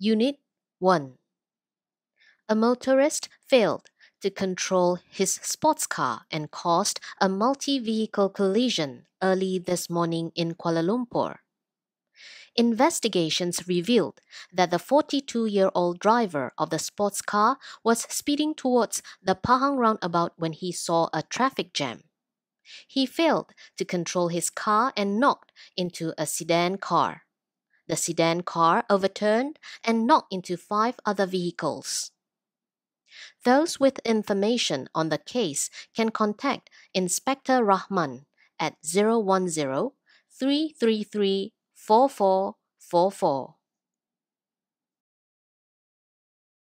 Unit 1 A motorist failed to control his sports car and caused a multi vehicle collision early this morning in Kuala Lumpur. Investigations revealed that the 42 year old driver of the sports car was speeding towards the Pahang roundabout when he saw a traffic jam. He failed to control his car and knocked into a sedan car. The sedan car overturned and knocked into five other vehicles. Those with information on the case can contact Inspector Rahman at 010 333 4444.